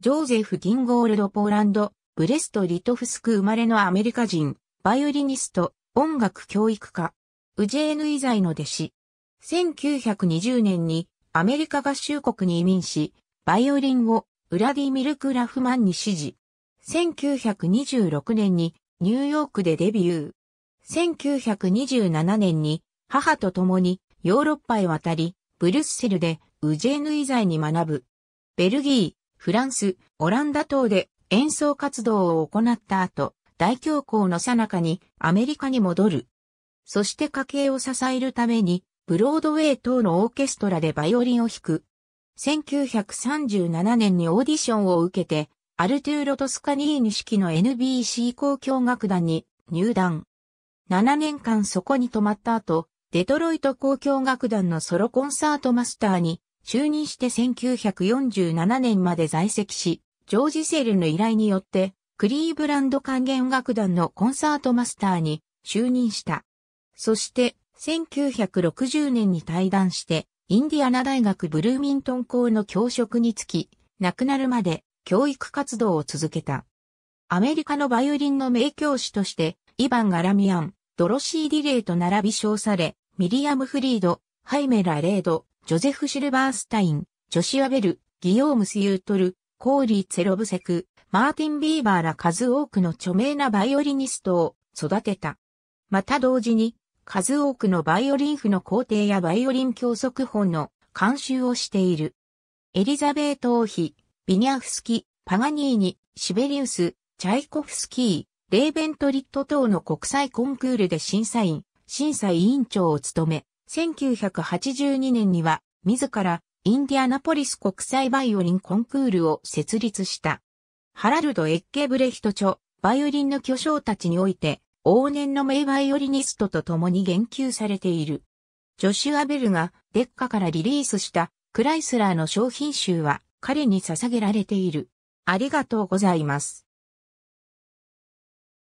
ジョーゼフ・ギンゴールド・ポーランド、ブレスト・リトフスク生まれのアメリカ人、バイオリニスト、音楽教育家、ウジェーヌイザイの弟子。1920年にアメリカ合衆国に移民し、バイオリンをウラディミルク・ラフマンに指示。1926年にニューヨークでデビュー。1927年に母と共にヨーロッパへ渡り、ブルッセルでウジェーヌイザイに学ぶ。ベルギー、フランス、オランダ等で演奏活動を行った後、大恐慌の最中にアメリカに戻る。そして家計を支えるために、ブロードウェイ等のオーケストラでバイオリンを弾く。1937年にオーディションを受けて、アルトゥーロ・トスカニーニ式の NBC 交響楽団に入団。7年間そこに泊まった後、デトロイト交響楽団のソロコンサートマスターに就任して1947年まで在籍し、ジョージ・セルの依頼によって、クリーブランド管弦楽団のコンサートマスターに就任した。そして、1960年に退団して、インディアナ大学ブルーミントン校の教職につき、亡くなるまで教育活動を続けた。アメリカのバイオリンの名教師として、イヴァン・ガラミアン、ドロシー・ディレイと並び称され、ミリアム・フリード、ハイメ・ラ・レード、ジョゼフ・シルバースタイン、ジョシュア・ベル、ギヨームス・ユートル、コーリー・ツェロブセク、マーティン・ビーバーら数多くの著名なバイオリニストを育てた。また同時に、数多くのバイオリン譜の工程やバイオリン教則本の監修をしている。エリザベート王妃、ビニャフスキ、パガニーニ、シベリウス、チャイコフスキー、レーベントリット等の国際コンクールで審査員、審査委員長を務め、1982年には、自ら、インディアナポリス国際バイオリンコンクールを設立した。ハラルド・エッケブレヒト著、バイオリンの巨匠たちにおいて、往年の名バイオリニストと共に言及されている。ジョシュア・ベルが、デッカからリリースした、クライスラーの商品集は、彼に捧げられている。ありがとうございます。